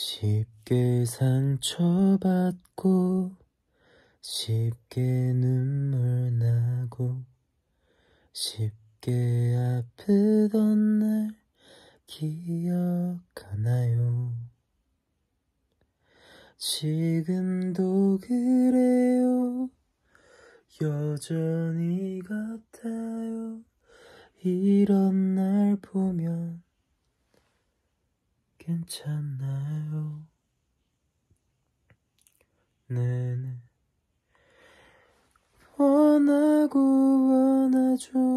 쉽게 상처받고 쉽게 눈물 나고 쉽게 아프던 날 기억하나요? 지금도 그래요. 여전히 같아요. 이런 날 보면 괜찮나요? 원하고 원하죠